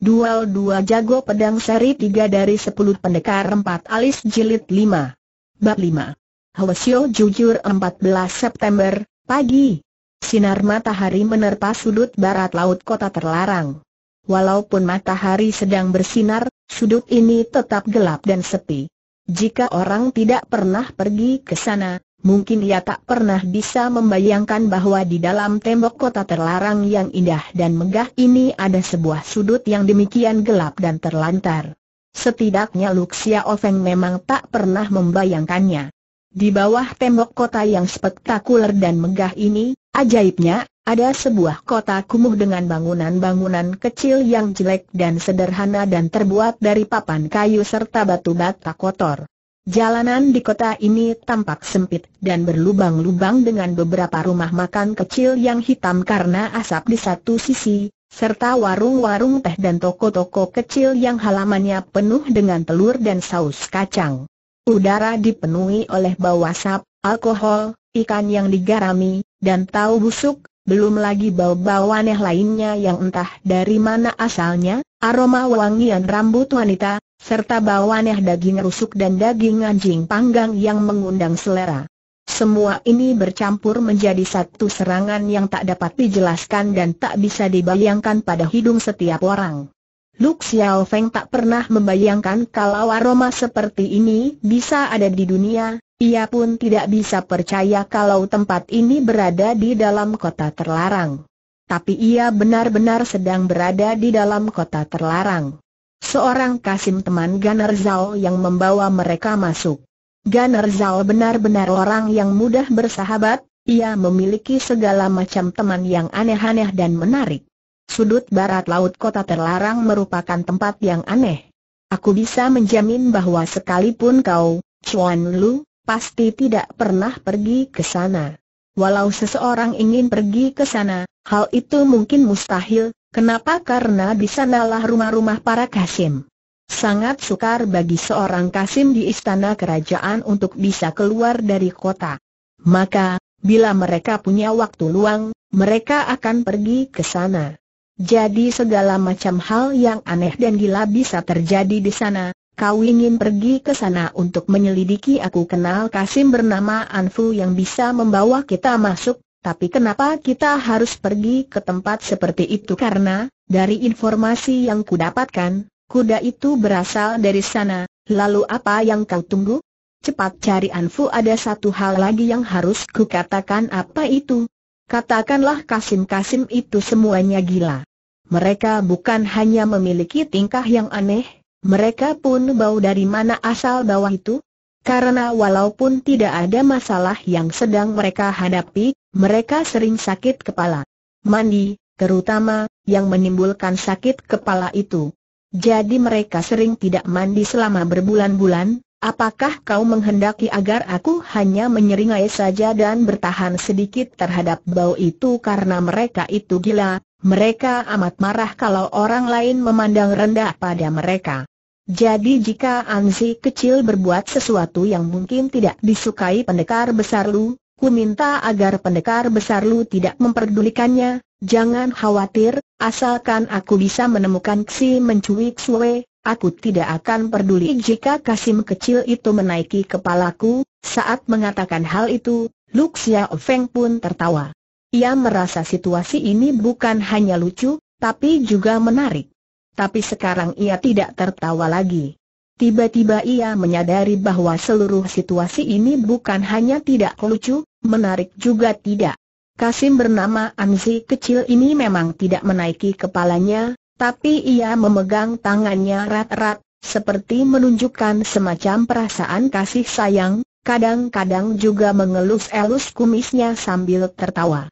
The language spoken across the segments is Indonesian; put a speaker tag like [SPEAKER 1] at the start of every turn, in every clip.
[SPEAKER 1] Dual dua jago pedang seri tiga dari sepuluh pendekar empat alis jilid lima. Bab lima. Hwasyo jujur belas September, pagi. Sinar matahari menerpa sudut barat laut kota terlarang. Walaupun matahari sedang bersinar, sudut ini tetap gelap dan sepi. Jika orang tidak pernah pergi ke sana, Mungkin ia tak pernah bisa membayangkan bahwa di dalam tembok kota terlarang yang indah dan megah ini ada sebuah sudut yang demikian gelap dan terlantar. Setidaknya Luxia Ofeng memang tak pernah membayangkannya. Di bawah tembok kota yang spektakuler dan megah ini, ajaibnya, ada sebuah kota kumuh dengan bangunan-bangunan kecil yang jelek dan sederhana dan terbuat dari papan kayu serta batu bata kotor. Jalanan di kota ini tampak sempit dan berlubang-lubang dengan beberapa rumah makan kecil yang hitam karena asap di satu sisi, serta warung-warung teh dan toko-toko kecil yang halamannya penuh dengan telur dan saus kacang. Udara dipenuhi oleh bau asap, alkohol, ikan yang digarami, dan tahu busuk, belum lagi bau-bau aneh lainnya yang entah dari mana asalnya, aroma wangian rambut wanita, serta bau aneh daging rusuk dan daging anjing panggang yang mengundang selera. Semua ini bercampur menjadi satu serangan yang tak dapat dijelaskan dan tak bisa dibayangkan pada hidung setiap orang. Luk Xiao Feng tak pernah membayangkan kalau aroma seperti ini bisa ada di dunia, ia pun tidak bisa percaya kalau tempat ini berada di dalam kota terlarang. Tapi ia benar-benar sedang berada di dalam kota terlarang. Seorang kasim teman Ganer Zhao yang membawa mereka masuk. Ganer Zhao benar-benar orang yang mudah bersahabat, ia memiliki segala macam teman yang aneh-aneh dan menarik sudut barat laut kota terlarang merupakan tempat yang aneh. Aku bisa menjamin bahwa sekalipun kau, Chuan Lu, pasti tidak pernah pergi ke sana. Walau seseorang ingin pergi ke sana, hal itu mungkin mustahil, kenapa karena di sanalah rumah-rumah para Kasim. Sangat sukar bagi seorang Kasim di istana kerajaan untuk bisa keluar dari kota. Maka, bila mereka punya waktu luang, mereka akan pergi ke sana. Jadi segala macam hal yang aneh dan gila bisa terjadi di sana, kau ingin pergi ke sana untuk menyelidiki aku kenal Kasim bernama Anfu yang bisa membawa kita masuk, tapi kenapa kita harus pergi ke tempat seperti itu karena, dari informasi yang ku dapatkan, kuda itu berasal dari sana, lalu apa yang kau tunggu? Cepat cari Anfu ada satu hal lagi yang harus ku katakan. apa itu. Katakanlah Kasim-Kasim itu semuanya gila. Mereka bukan hanya memiliki tingkah yang aneh, mereka pun bau dari mana asal bau itu? Karena walaupun tidak ada masalah yang sedang mereka hadapi, mereka sering sakit kepala. Mandi, terutama, yang menimbulkan sakit kepala itu. Jadi mereka sering tidak mandi selama berbulan-bulan, apakah kau menghendaki agar aku hanya menyeringai saja dan bertahan sedikit terhadap bau itu karena mereka itu gila, mereka amat marah kalau orang lain memandang rendah pada mereka. Jadi jika Anzi kecil berbuat sesuatu yang mungkin tidak disukai pendekar besar Lu, ku minta agar pendekar besar Lu tidak memperdulikannya, jangan khawatir, asalkan aku bisa menemukan Xi mencuik Sue, aku tidak akan peduli jika Kasim kecil itu menaiki kepalaku, saat mengatakan hal itu, Luxia Feng pun tertawa. Ia merasa situasi ini bukan hanya lucu, tapi juga menarik. Tapi sekarang ia tidak tertawa lagi. Tiba-tiba ia menyadari bahwa seluruh situasi ini bukan hanya tidak lucu, menarik juga tidak. Kasim bernama Anzi kecil ini memang tidak menaiki kepalanya, tapi ia memegang tangannya rat-rat, seperti menunjukkan semacam perasaan kasih sayang, kadang-kadang juga mengelus-elus kumisnya sambil tertawa.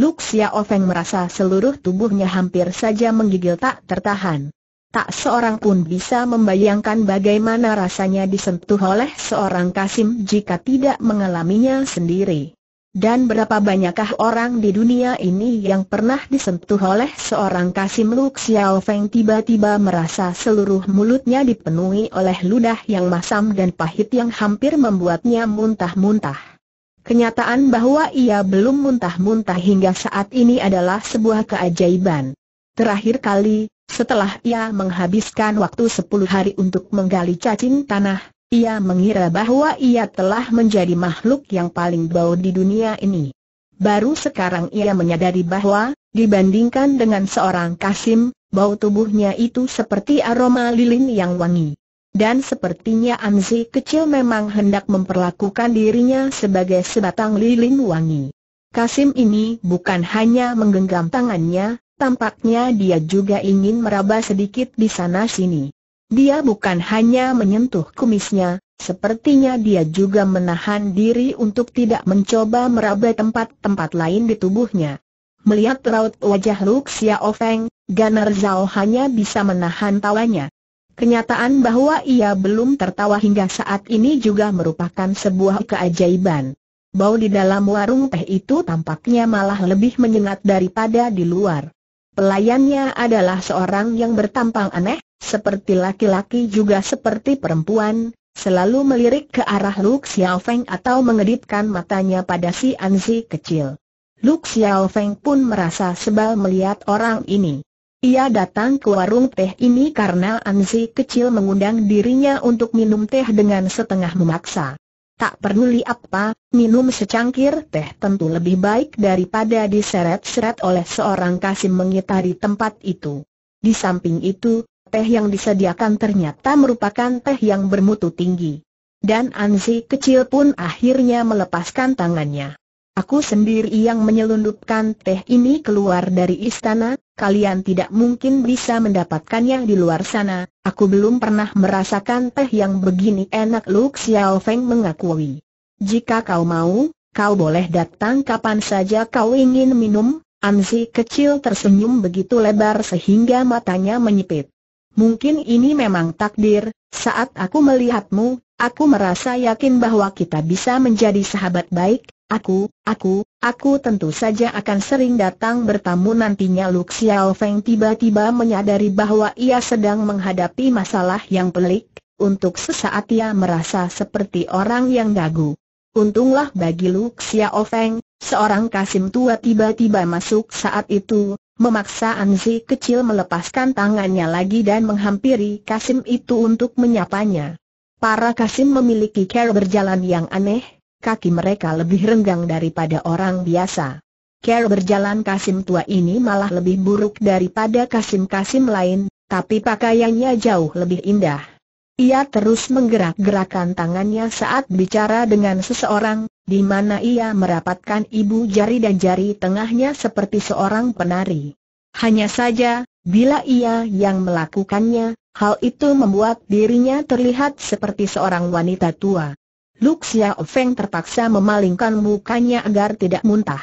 [SPEAKER 1] Luk Ofeng merasa seluruh tubuhnya hampir saja menggigil tak tertahan. Tak seorang pun bisa membayangkan bagaimana rasanya disentuh oleh seorang Kasim jika tidak mengalaminya sendiri. Dan berapa banyakkah orang di dunia ini yang pernah disentuh oleh seorang Kasim Luk Xiao Feng tiba-tiba merasa seluruh mulutnya dipenuhi oleh ludah yang masam dan pahit yang hampir membuatnya muntah-muntah. Kenyataan bahwa ia belum muntah-muntah hingga saat ini adalah sebuah keajaiban. Terakhir kali, setelah ia menghabiskan waktu sepuluh hari untuk menggali cacing tanah, ia mengira bahwa ia telah menjadi makhluk yang paling bau di dunia ini. Baru sekarang ia menyadari bahwa, dibandingkan dengan seorang Kasim, bau tubuhnya itu seperti aroma lilin yang wangi. Dan sepertinya Anzi kecil memang hendak memperlakukan dirinya sebagai sebatang lilin wangi. Kasim ini bukan hanya menggenggam tangannya, tampaknya dia juga ingin meraba sedikit di sana-sini. Dia bukan hanya menyentuh kumisnya, sepertinya dia juga menahan diri untuk tidak mencoba meraba tempat-tempat lain di tubuhnya. Melihat raut wajah Luxia Ofeng, Ganar Zhao hanya bisa menahan tawanya. Kenyataan bahwa ia belum tertawa hingga saat ini juga merupakan sebuah keajaiban. Bau di dalam warung teh itu tampaknya malah lebih menyengat daripada di luar. Pelayannya adalah seorang yang bertampang aneh, seperti laki-laki juga seperti perempuan, selalu melirik ke arah Lu Xiaofeng atau mengedipkan matanya pada si Anzi kecil. Lu Xiaofeng pun merasa sebal melihat orang ini. Ia datang ke warung teh ini karena Anzi kecil mengundang dirinya untuk minum teh dengan setengah memaksa. Tak peduli apa, minum secangkir teh tentu lebih baik daripada diseret-seret oleh seorang kasim mengitari tempat itu. Di samping itu, teh yang disediakan ternyata merupakan teh yang bermutu tinggi. Dan Anzi kecil pun akhirnya melepaskan tangannya. Aku sendiri yang menyelundupkan teh ini keluar dari istana, kalian tidak mungkin bisa mendapatkannya di luar sana, aku belum pernah merasakan teh yang begini enak Lu Xiao Feng mengakui. Jika kau mau, kau boleh datang kapan saja kau ingin minum, Anzi kecil tersenyum begitu lebar sehingga matanya menyipit. Mungkin ini memang takdir, saat aku melihatmu, Aku merasa yakin bahwa kita bisa menjadi sahabat baik, aku, aku, aku tentu saja akan sering datang bertamu nantinya Lu Xiao Feng tiba-tiba menyadari bahwa ia sedang menghadapi masalah yang pelik, untuk sesaat ia merasa seperti orang yang gagu. Untunglah bagi Lu Xiao Feng, seorang kasim tua tiba-tiba masuk saat itu, memaksa Anzi kecil melepaskan tangannya lagi dan menghampiri kasim itu untuk menyapanya. Para Kasim memiliki cara berjalan yang aneh, kaki mereka lebih renggang daripada orang biasa. Cara berjalan Kasim tua ini malah lebih buruk daripada Kasim-Kasim lain, tapi pakaiannya jauh lebih indah. Ia terus menggerak-gerakkan tangannya saat bicara dengan seseorang, di mana ia merapatkan ibu jari dan jari tengahnya seperti seorang penari. Hanya saja, bila ia yang melakukannya, hal itu membuat dirinya terlihat seperti seorang wanita tua. Luxia Feng terpaksa memalingkan mukanya agar tidak muntah.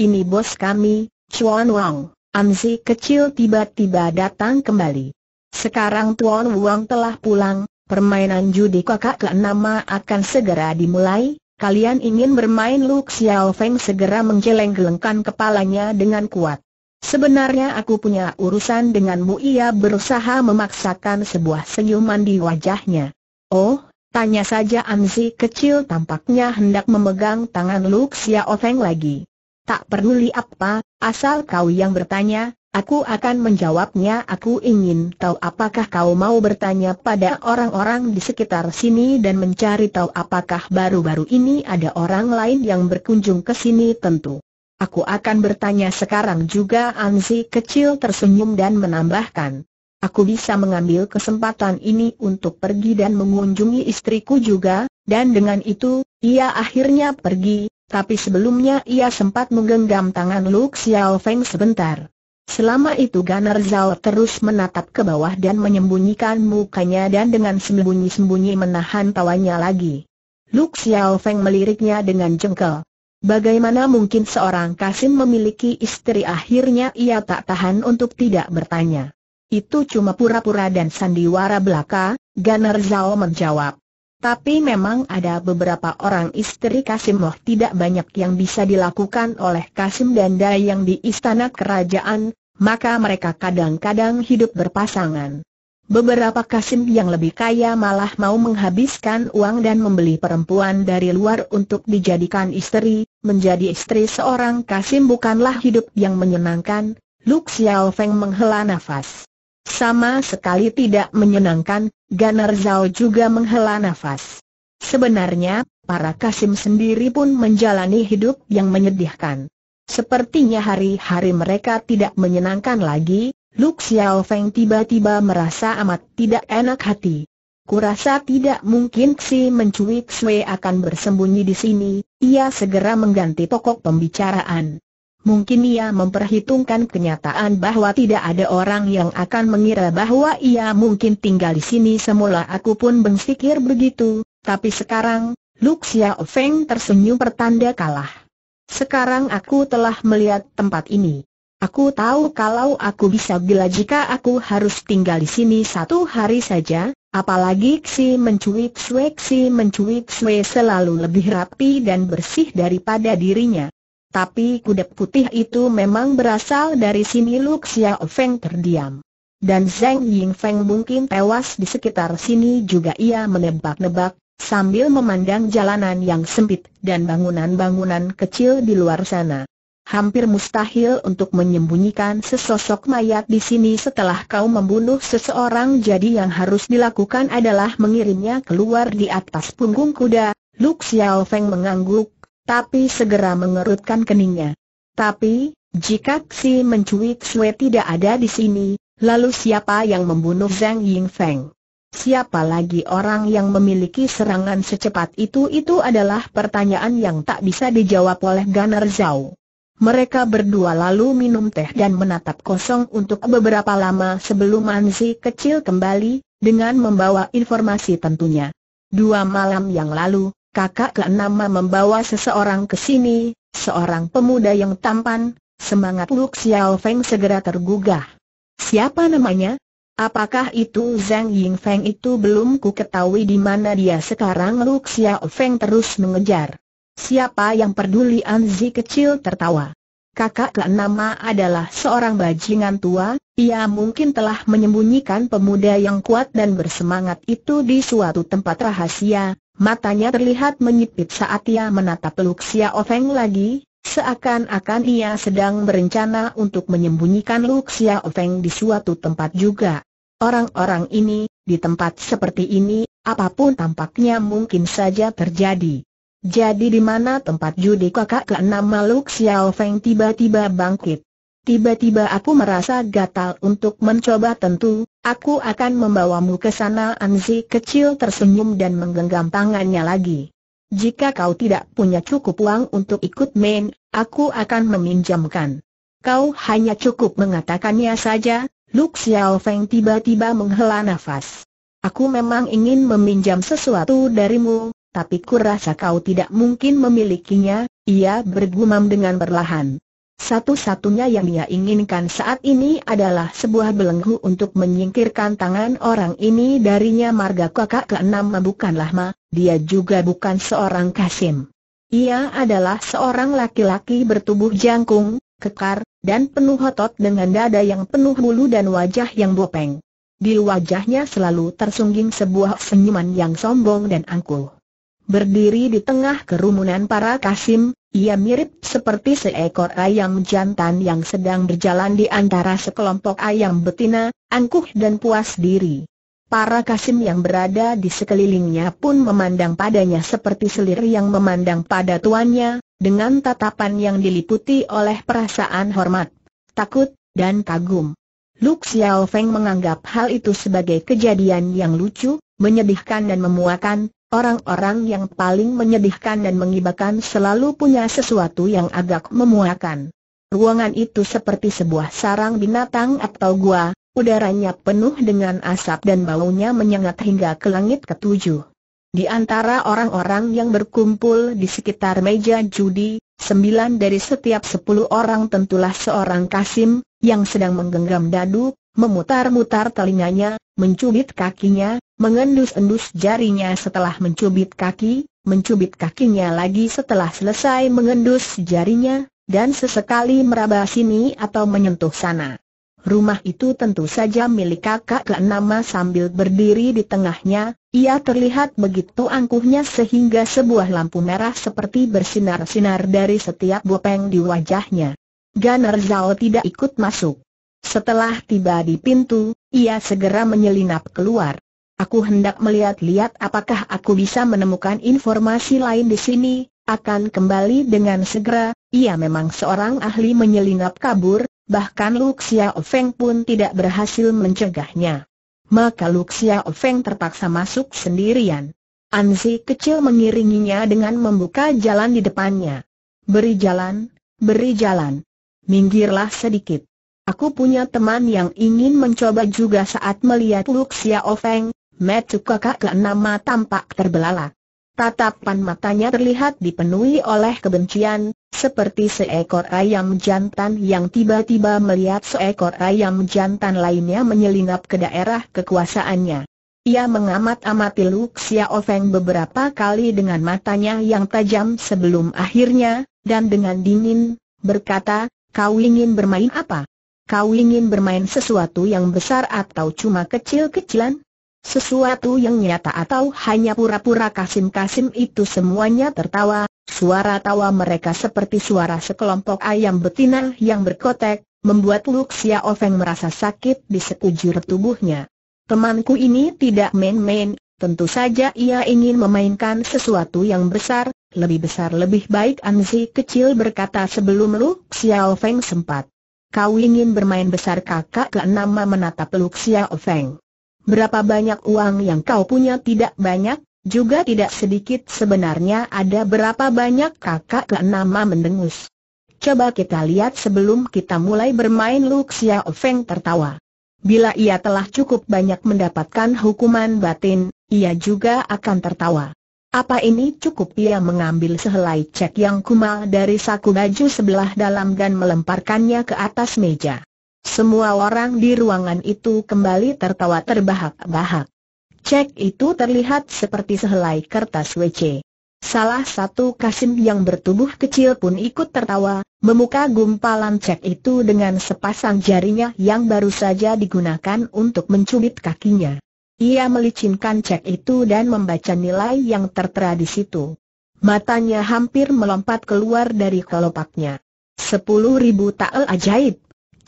[SPEAKER 1] Ini bos kami, Chuan Wang. Anzi kecil tiba-tiba datang kembali. Sekarang Tuan Wang telah pulang, permainan judi kakak keenama akan segera dimulai. Kalian ingin bermain Luxia Feng segera menjeleng-gelengkan kepalanya dengan kuat. Sebenarnya aku punya urusan denganmu ia berusaha memaksakan sebuah senyuman di wajahnya. Oh, tanya saja Anzi kecil tampaknya hendak memegang tangan Luk Xiao lagi. Tak peduli apa, asal kau yang bertanya, aku akan menjawabnya aku ingin tahu apakah kau mau bertanya pada orang-orang di sekitar sini dan mencari tahu apakah baru-baru ini ada orang lain yang berkunjung ke sini tentu. Aku akan bertanya sekarang juga Anzi kecil tersenyum dan menambahkan. Aku bisa mengambil kesempatan ini untuk pergi dan mengunjungi istriku juga, dan dengan itu, ia akhirnya pergi, tapi sebelumnya ia sempat menggenggam tangan Lu Xiao Feng sebentar. Selama itu Ganar Zhao terus menatap ke bawah dan menyembunyikan mukanya dan dengan sembunyi-sembunyi menahan tawanya lagi. Lu Xiao Feng meliriknya dengan jengkel. Bagaimana mungkin seorang Kasim memiliki istri akhirnya ia tak tahan untuk tidak bertanya. Itu cuma pura-pura dan sandiwara belaka, Ganar Zhao menjawab. Tapi memang ada beberapa orang istri Kasim Loh tidak banyak yang bisa dilakukan oleh Kasim dan yang di istana kerajaan, maka mereka kadang-kadang hidup berpasangan. Beberapa kasim yang lebih kaya malah mau menghabiskan uang dan membeli perempuan dari luar untuk dijadikan istri, menjadi istri seorang kasim bukanlah hidup yang menyenangkan, Lu Xiao Feng menghela nafas. Sama sekali tidak menyenangkan, Ganar Zhao juga menghela nafas. Sebenarnya, para kasim sendiri pun menjalani hidup yang menyedihkan. Sepertinya hari-hari mereka tidak menyenangkan lagi, Lu Xiao Feng tiba-tiba merasa amat tidak enak hati. Kurasa tidak mungkin Xi mencuri Xue akan bersembunyi di sini, ia segera mengganti pokok pembicaraan. Mungkin ia memperhitungkan kenyataan bahwa tidak ada orang yang akan mengira bahwa ia mungkin tinggal di sini semula aku pun berpikir begitu, tapi sekarang, Lu Xiao Feng tersenyum pertanda kalah. Sekarang aku telah melihat tempat ini. Aku tahu kalau aku bisa gila jika aku harus tinggal di sini satu hari saja, apalagi Xi mencuit Sue Xi mencuit Sue selalu lebih rapi dan bersih daripada dirinya. Tapi kuda putih itu memang berasal dari sini Lu Xiao Feng terdiam. Dan Zheng Feng mungkin tewas di sekitar sini juga ia menebak-nebak, sambil memandang jalanan yang sempit dan bangunan-bangunan kecil di luar sana hampir mustahil untuk menyembunyikan sesosok mayat di sini setelah kau membunuh seseorang jadi yang harus dilakukan adalah mengirimnya keluar di atas punggung kuda. Lu Xiao Feng mengangguk, tapi segera mengerutkan keningnya. Tapi, jika si mencuit Sue tidak ada di sini, lalu siapa yang membunuh Zhang Yingfeng? Siapa lagi orang yang memiliki serangan secepat itu? Itu adalah pertanyaan yang tak bisa dijawab oleh Ganer Zhao. Mereka berdua lalu minum teh dan menatap kosong untuk beberapa lama sebelum Manzi kecil kembali, dengan membawa informasi tentunya. Dua malam yang lalu, kakak keenama membawa seseorang ke sini, seorang pemuda yang tampan, semangat Luk Xiao Feng segera tergugah. Siapa namanya? Apakah itu Zhang Ying Feng itu belum ku ketahui di mana dia sekarang Luk Xiao Feng terus mengejar. Siapa yang peduli Anzi kecil tertawa. Kakak keenama adalah seorang bajingan tua, ia mungkin telah menyembunyikan pemuda yang kuat dan bersemangat itu di suatu tempat rahasia, matanya terlihat menyipit saat ia menatap Luxia Ofeng lagi, seakan-akan ia sedang berencana untuk menyembunyikan Luxia Ofeng di suatu tempat juga. Orang-orang ini, di tempat seperti ini, apapun tampaknya mungkin saja terjadi. Jadi di mana tempat judi kakak keenam Maluk Xiao Feng tiba-tiba bangkit? Tiba-tiba aku merasa gatal untuk mencoba tentu, aku akan membawamu ke sana Anzi kecil tersenyum dan menggenggam tangannya lagi. Jika kau tidak punya cukup uang untuk ikut main, aku akan meminjamkan. Kau hanya cukup mengatakannya saja, Luk Xiao Feng tiba-tiba menghela nafas. Aku memang ingin meminjam sesuatu darimu, tapi kurasa kau tidak mungkin memilikinya, ia bergumam dengan perlahan. Satu-satunya yang ia inginkan saat ini adalah sebuah belenggu untuk menyingkirkan tangan orang ini darinya marga kakak keenam bukan Lahma, dia juga bukan seorang Kasim. Ia adalah seorang laki-laki bertubuh jangkung, kekar, dan penuh otot dengan dada yang penuh bulu dan wajah yang bopeng. Di wajahnya selalu tersungging sebuah senyuman yang sombong dan angkuh. Berdiri di tengah kerumunan para kasim, ia mirip seperti seekor ayam jantan yang sedang berjalan di antara sekelompok ayam betina, angkuh dan puas diri. Para kasim yang berada di sekelilingnya pun memandang padanya seperti selir yang memandang pada tuannya, dengan tatapan yang diliputi oleh perasaan hormat, takut, dan kagum. Lu Xiaofeng menganggap hal itu sebagai kejadian yang lucu, menyedihkan dan memuakan, Orang-orang yang paling menyedihkan dan mengibakan selalu punya sesuatu yang agak memuakan. Ruangan itu seperti sebuah sarang binatang atau gua, udaranya penuh dengan asap dan baunya menyengat hingga ke langit ketujuh. Di antara orang-orang yang berkumpul di sekitar meja judi, Sembilan dari setiap sepuluh orang tentulah seorang Kasim, yang sedang menggenggam dadu, memutar-mutar telinganya, mencubit kakinya, mengendus-endus jarinya setelah mencubit kaki, mencubit kakinya lagi setelah selesai mengendus jarinya, dan sesekali meraba sini atau menyentuh sana. Rumah itu tentu saja milik kakak keenama sambil berdiri di tengahnya, ia terlihat begitu angkuhnya sehingga sebuah lampu merah seperti bersinar-sinar dari setiap bopeng di wajahnya. Ganer Zhao tidak ikut masuk. Setelah tiba di pintu, ia segera menyelinap keluar. Aku hendak melihat-lihat apakah aku bisa menemukan informasi lain di sini, akan kembali dengan segera, ia memang seorang ahli menyelinap kabur, bahkan Luxia Ofeng pun tidak berhasil mencegahnya. Maka Luxia Ofeng terpaksa masuk sendirian. Anzi kecil mengiringinya dengan membuka jalan di depannya. Beri jalan, beri jalan. Minggirlah sedikit. Aku punya teman yang ingin mencoba juga saat melihat Luxia Ofeng, Metu kakak keenama tampak terbelalak. Tatapan matanya terlihat dipenuhi oleh kebencian, seperti seekor ayam jantan yang tiba-tiba melihat seekor ayam jantan lainnya menyelinap ke daerah kekuasaannya. Ia mengamat-amati Luk Xiao Feng beberapa kali dengan matanya yang tajam sebelum akhirnya, dan dengan dingin, berkata, kau ingin bermain apa? Kau ingin bermain sesuatu yang besar atau cuma kecil-kecilan? Sesuatu yang nyata atau hanya pura-pura kasim-kasim itu semuanya tertawa, suara tawa mereka seperti suara sekelompok ayam betina yang berkotek, membuat Luxia Ofeng merasa sakit di sekujur tubuhnya. Temanku ini tidak main-main, tentu saja ia ingin memainkan sesuatu yang besar, lebih besar lebih baik Anzi kecil berkata sebelum Lu Xiao sempat. Kau ingin bermain besar kakak keenama menatap Lu Xiao Feng. Berapa banyak uang yang kau punya tidak banyak, juga tidak sedikit sebenarnya ada berapa banyak kakak ke keenama mendengus. Coba kita lihat sebelum kita mulai bermain Lu Xiao Feng tertawa. Bila ia telah cukup banyak mendapatkan hukuman batin, ia juga akan tertawa. Apa ini cukup ia mengambil sehelai cek yang kumal dari saku baju sebelah dalam dan melemparkannya ke atas meja. Semua orang di ruangan itu kembali tertawa terbahak-bahak. Cek itu terlihat seperti sehelai kertas WC. Salah satu Kasim yang bertubuh kecil pun ikut tertawa, memuka gumpalan cek itu dengan sepasang jarinya yang baru saja digunakan untuk mencubit kakinya. Ia melicinkan cek itu dan membaca nilai yang tertera di situ. Matanya hampir melompat keluar dari kelopaknya. Sepuluh ribu tael ajaib.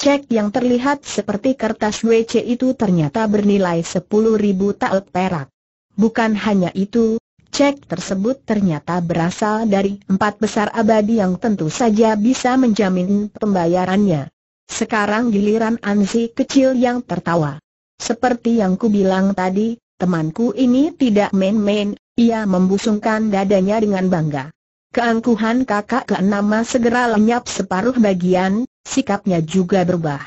[SPEAKER 1] Cek yang terlihat seperti kertas WC itu ternyata bernilai 10 ribu tael perak. Bukan hanya itu, cek tersebut ternyata berasal dari empat besar abadi yang tentu saja bisa menjamin pembayarannya. Sekarang giliran Anzi kecil yang tertawa. Seperti yang ku bilang tadi, temanku ini tidak main-main, ia membusungkan dadanya dengan bangga. Keangkuhan kakak keenama segera lenyap separuh bagian, sikapnya juga berubah.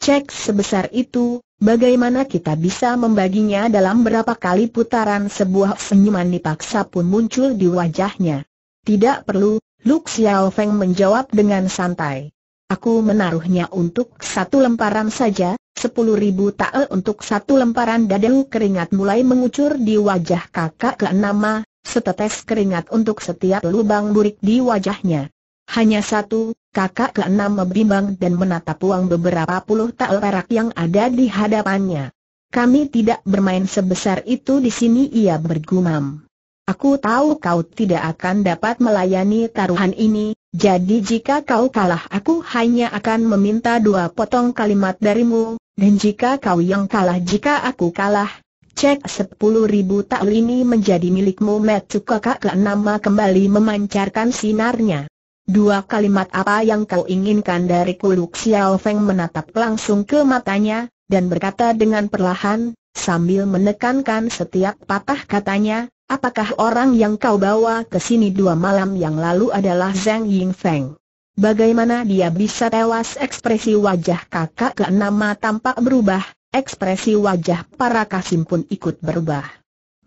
[SPEAKER 1] Cek sebesar itu, bagaimana kita bisa membaginya dalam berapa kali putaran sebuah senyuman dipaksa pun muncul di wajahnya. Tidak perlu, Lu Xiao Feng menjawab dengan santai. Aku menaruhnya untuk satu lemparan saja, sepuluh ribu tael untuk satu lemparan dadau keringat mulai mengucur di wajah kakak keenama, setetes keringat untuk setiap lubang burik di wajahnya. Hanya satu, kakak keenam membimbang dan menatap uang beberapa puluh tak perak yang ada di hadapannya. Kami tidak bermain sebesar itu di sini ia bergumam. Aku tahu kau tidak akan dapat melayani taruhan ini, jadi jika kau kalah aku hanya akan meminta dua potong kalimat darimu, dan jika kau yang kalah jika aku kalah, Cek sepuluh ribu taul ini menjadi milikmu Metu kakak keenama kembali memancarkan sinarnya. Dua kalimat apa yang kau inginkan dari Kuluk Xiao Feng menatap langsung ke matanya, dan berkata dengan perlahan, sambil menekankan setiap patah katanya, apakah orang yang kau bawa ke sini dua malam yang lalu adalah Zhang Yingfeng? Bagaimana dia bisa tewas ekspresi wajah kakak keenama tampak berubah, ekspresi wajah para kasim pun ikut berubah.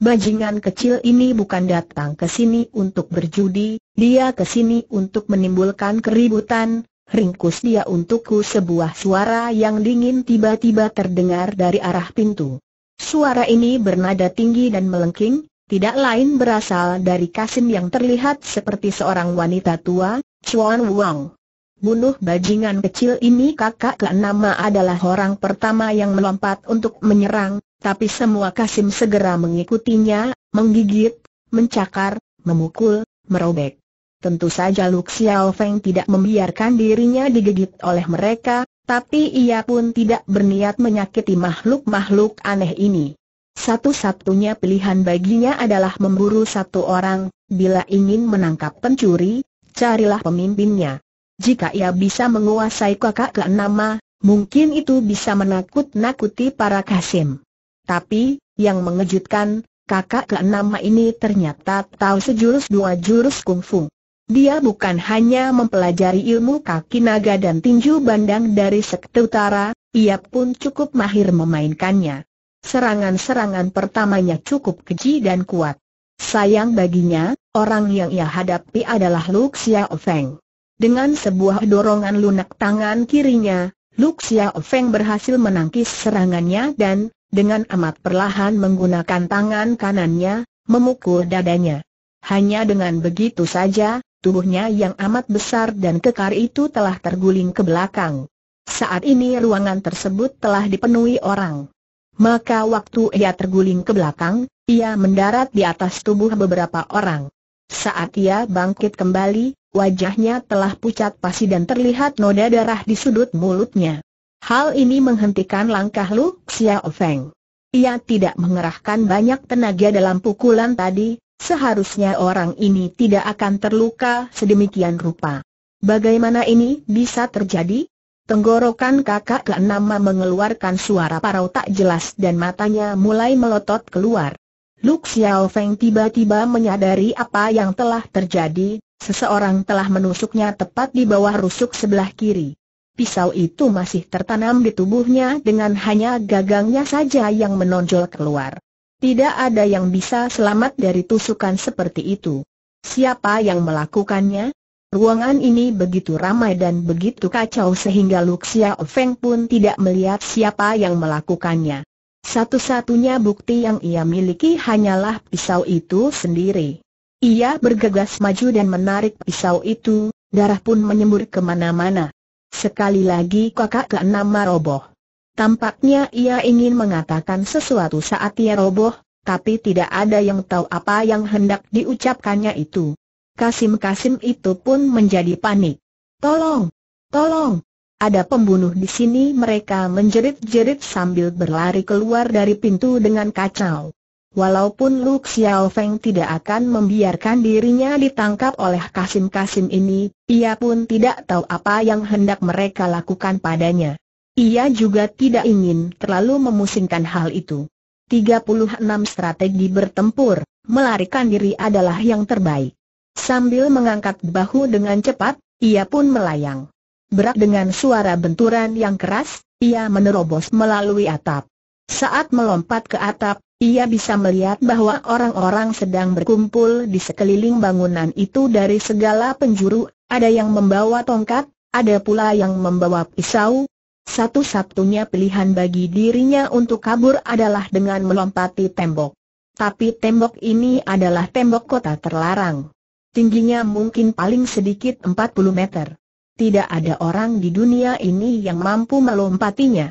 [SPEAKER 1] Bajingan kecil ini bukan datang ke sini untuk berjudi, dia ke sini untuk menimbulkan keributan, ringkus dia untukku sebuah suara yang dingin tiba-tiba terdengar dari arah pintu. Suara ini bernada tinggi dan melengking, tidak lain berasal dari Kasim yang terlihat seperti seorang wanita tua, Chuan Wang. Bunuh bajingan kecil ini kakak keenama adalah orang pertama yang melompat untuk menyerang, tapi semua Kasim segera mengikutinya, menggigit, mencakar, memukul, merobek. Tentu saja Luk Xiao Feng tidak membiarkan dirinya digigit oleh mereka, tapi ia pun tidak berniat menyakiti makhluk-makhluk aneh ini. Satu-satunya pilihan baginya adalah memburu satu orang, bila ingin menangkap pencuri, carilah pemimpinnya. Jika ia bisa menguasai kakak keenama, mungkin itu bisa menakut-nakuti para Kasim. Tapi, yang mengejutkan, kakak keenama ini ternyata tahu sejurus dua jurus kungfu. Dia bukan hanya mempelajari ilmu kaki naga dan tinju bandang dari sekte utara, ia pun cukup mahir memainkannya. Serangan-serangan pertamanya cukup keji dan kuat. Sayang baginya, orang yang ia hadapi adalah Lu Xiaofeng. Dengan sebuah dorongan lunak tangan kirinya, Luxia Feng berhasil menangkis serangannya dan, dengan amat perlahan menggunakan tangan kanannya, memukul dadanya. Hanya dengan begitu saja, tubuhnya yang amat besar dan kekar itu telah terguling ke belakang. Saat ini ruangan tersebut telah dipenuhi orang. Maka waktu ia terguling ke belakang, ia mendarat di atas tubuh beberapa orang. Saat ia bangkit kembali, Wajahnya telah pucat pasi dan terlihat noda darah di sudut mulutnya. Hal ini menghentikan langkah Lu Xiao Feng. Ia tidak mengerahkan banyak tenaga dalam pukulan tadi, seharusnya orang ini tidak akan terluka sedemikian rupa. Bagaimana ini bisa terjadi? Tenggorokan kakak keenama mengeluarkan suara parau tak jelas dan matanya mulai melotot keluar. Lu Xiao Feng tiba-tiba menyadari apa yang telah terjadi, Seseorang telah menusuknya tepat di bawah rusuk sebelah kiri. Pisau itu masih tertanam di tubuhnya dengan hanya gagangnya saja yang menonjol keluar. Tidak ada yang bisa selamat dari tusukan seperti itu. Siapa yang melakukannya? Ruangan ini begitu ramai dan begitu kacau sehingga Luxia Feng pun tidak melihat siapa yang melakukannya. Satu-satunya bukti yang ia miliki hanyalah pisau itu sendiri. Ia bergegas maju dan menarik pisau itu, darah pun menyembur kemana-mana. Sekali lagi kakak keenam maroboh. Tampaknya ia ingin mengatakan sesuatu saat ia roboh, tapi tidak ada yang tahu apa yang hendak diucapkannya itu. Kasim-kasim itu pun menjadi panik. Tolong! Tolong! Ada pembunuh di sini mereka menjerit-jerit sambil berlari keluar dari pintu dengan kacau. Walaupun Lu Feng tidak akan membiarkan dirinya ditangkap oleh kasim-kasim ini, ia pun tidak tahu apa yang hendak mereka lakukan padanya. Ia juga tidak ingin terlalu memusingkan hal itu. 36 strategi bertempur, melarikan diri adalah yang terbaik. Sambil mengangkat bahu dengan cepat, ia pun melayang. Berat dengan suara benturan yang keras, ia menerobos melalui atap. Saat melompat ke atap, ia bisa melihat bahwa orang-orang sedang berkumpul di sekeliling bangunan itu dari segala penjuru, ada yang membawa tongkat, ada pula yang membawa pisau. Satu-satunya pilihan bagi dirinya untuk kabur adalah dengan melompati tembok. Tapi tembok ini adalah tembok kota terlarang. Tingginya mungkin paling sedikit 40 meter. Tidak ada orang di dunia ini yang mampu melompatinya.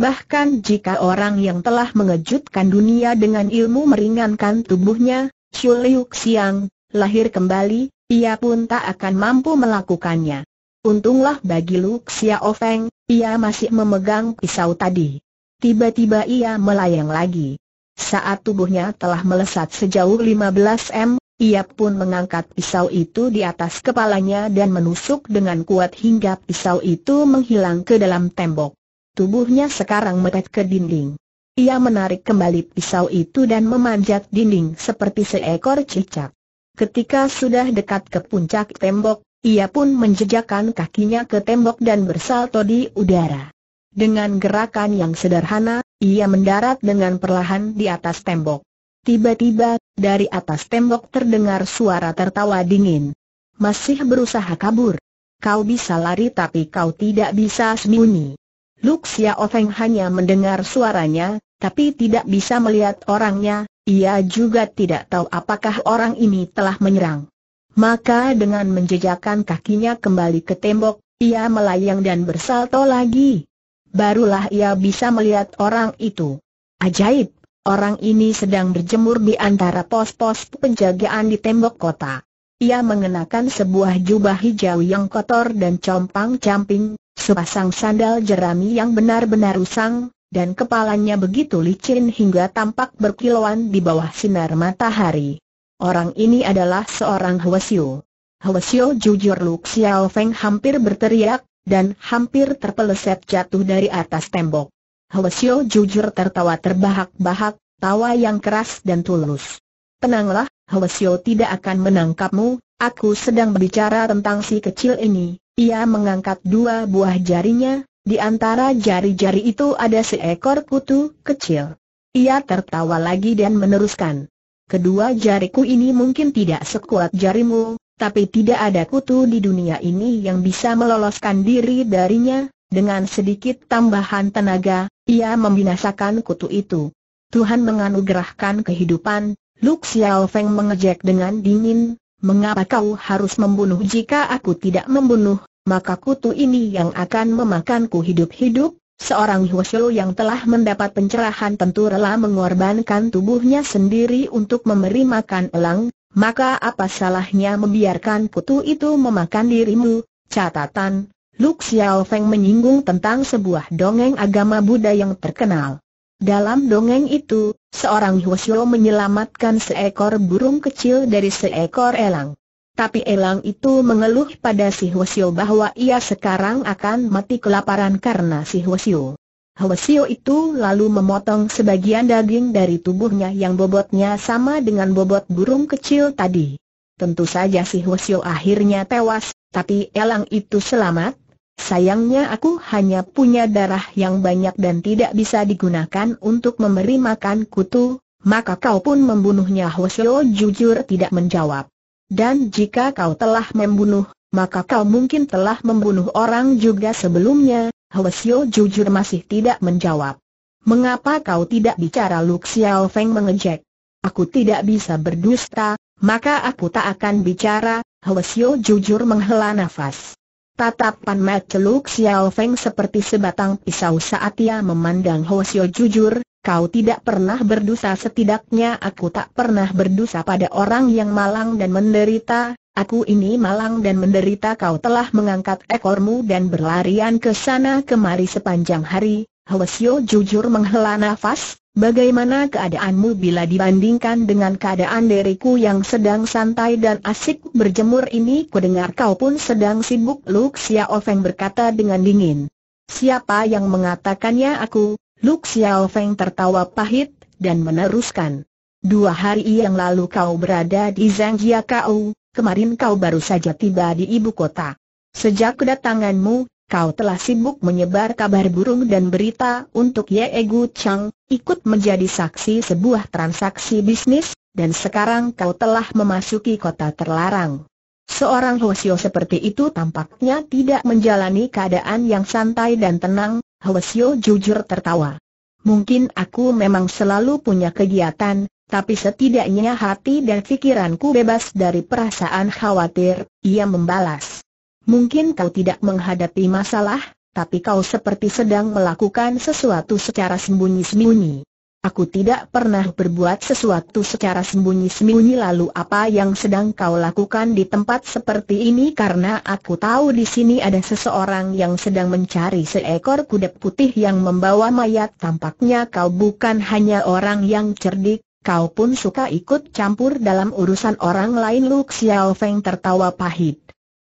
[SPEAKER 1] Bahkan jika orang yang telah mengejutkan dunia dengan ilmu meringankan tubuhnya, Chiu Liu Xiang, lahir kembali, ia pun tak akan mampu melakukannya. Untunglah bagi Lu Xiaofeng, Ofeng, ia masih memegang pisau tadi. Tiba-tiba ia melayang lagi. Saat tubuhnya telah melesat sejauh 15 m, ia pun mengangkat pisau itu di atas kepalanya dan menusuk dengan kuat hingga pisau itu menghilang ke dalam tembok. Tubuhnya sekarang mepet ke dinding. Ia menarik kembali pisau itu dan memanjat dinding seperti seekor cicak. Ketika sudah dekat ke puncak tembok, ia pun menjejakkan kakinya ke tembok dan bersalto di udara. Dengan gerakan yang sederhana, ia mendarat dengan perlahan di atas tembok. Tiba-tiba, dari atas tembok terdengar suara tertawa dingin. Masih berusaha kabur. Kau bisa lari tapi kau tidak bisa sembunyi. Luk Ofeng hanya mendengar suaranya, tapi tidak bisa melihat orangnya, ia juga tidak tahu apakah orang ini telah menyerang. Maka dengan menjejakkan kakinya kembali ke tembok, ia melayang dan bersalto lagi. Barulah ia bisa melihat orang itu. Ajaib, orang ini sedang berjemur di antara pos-pos penjagaan di tembok kota. Ia mengenakan sebuah jubah hijau yang kotor dan compang-camping, sepasang sandal jerami yang benar-benar usang, dan kepalanya begitu licin hingga tampak berkilauan di bawah sinar matahari. Orang ini adalah seorang Hwasyo. Hwasyo jujur Luk Xiao Feng hampir berteriak, dan hampir terpeleset jatuh dari atas tembok. Hwasyo jujur tertawa terbahak-bahak, tawa yang keras dan tulus. Tenanglah, Hwasyo tidak akan menangkapmu, Aku sedang berbicara tentang si kecil ini. Ia mengangkat dua buah jarinya, di antara jari-jari itu ada seekor kutu kecil. Ia tertawa lagi dan meneruskan. Kedua jariku ini mungkin tidak sekuat jarimu, tapi tidak ada kutu di dunia ini yang bisa meloloskan diri darinya. Dengan sedikit tambahan tenaga, ia membinasakan kutu itu. Tuhan menganugerahkan kehidupan, Luxiao Xiao Feng mengejek dengan dingin, mengapa kau harus membunuh jika aku tidak membunuh, maka kutu ini yang akan memakanku hidup-hidup, Seorang Hwasyo yang telah mendapat pencerahan tentu rela mengorbankan tubuhnya sendiri untuk memberi makan elang, maka apa salahnya membiarkan kutu itu memakan dirimu? Catatan, Luxiao Feng menyinggung tentang sebuah dongeng agama Buddha yang terkenal. Dalam dongeng itu, seorang Hwasyo menyelamatkan seekor burung kecil dari seekor elang. Tapi elang itu mengeluh pada si Hwasyo bahwa ia sekarang akan mati kelaparan karena si Hwasyo. Hwasyo itu lalu memotong sebagian daging dari tubuhnya yang bobotnya sama dengan bobot burung kecil tadi. Tentu saja si Hwasyo akhirnya tewas, tapi elang itu selamat, Sayangnya aku hanya punya darah yang banyak dan tidak bisa digunakan untuk memberi makan kutu, maka kau pun membunuhnya Hoshio jujur tidak menjawab. Dan jika kau telah membunuh, maka kau mungkin telah membunuh orang juga sebelumnya, Hoshio jujur masih tidak menjawab. Mengapa kau tidak bicara Luk Xiao Feng mengejek? Aku tidak bisa berdusta, maka aku tak akan bicara, Hoshio jujur menghela nafas. Tatapan Maceluk Xiao Feng seperti sebatang pisau saat ia memandang Ho Xiao jujur, kau tidak pernah berdosa setidaknya aku tak pernah berdosa pada orang yang malang dan menderita, aku ini malang dan menderita kau telah mengangkat ekormu dan berlarian ke sana kemari sepanjang hari, Ho Xiao jujur menghela nafas, Bagaimana keadaanmu bila dibandingkan dengan keadaan diriku yang sedang santai dan asik berjemur ini? Kudengar kau pun sedang sibuk Lu Ofeng berkata dengan dingin. Siapa yang mengatakannya aku? Lu Ofeng tertawa pahit dan meneruskan. Dua hari yang lalu kau berada di Zhangjiakou, kemarin kau baru saja tiba di ibu kota. Sejak kedatanganmu, kau telah sibuk menyebar kabar burung dan berita untuk Ye Gu Chang, ikut menjadi saksi sebuah transaksi bisnis, dan sekarang kau telah memasuki kota terlarang. Seorang Hwasyo seperti itu tampaknya tidak menjalani keadaan yang santai dan tenang, Hwasyo jujur tertawa. Mungkin aku memang selalu punya kegiatan, tapi setidaknya hati dan pikiranku bebas dari perasaan khawatir, ia membalas. Mungkin kau tidak menghadapi masalah, tapi kau seperti sedang melakukan sesuatu secara sembunyi-sembunyi. Aku tidak pernah berbuat sesuatu secara sembunyi-sembunyi lalu apa yang sedang kau lakukan di tempat seperti ini karena aku tahu di sini ada seseorang yang sedang mencari seekor kuda putih yang membawa mayat tampaknya kau bukan hanya orang yang cerdik, kau pun suka ikut campur dalam urusan orang lain Lu Xiaofeng tertawa pahit.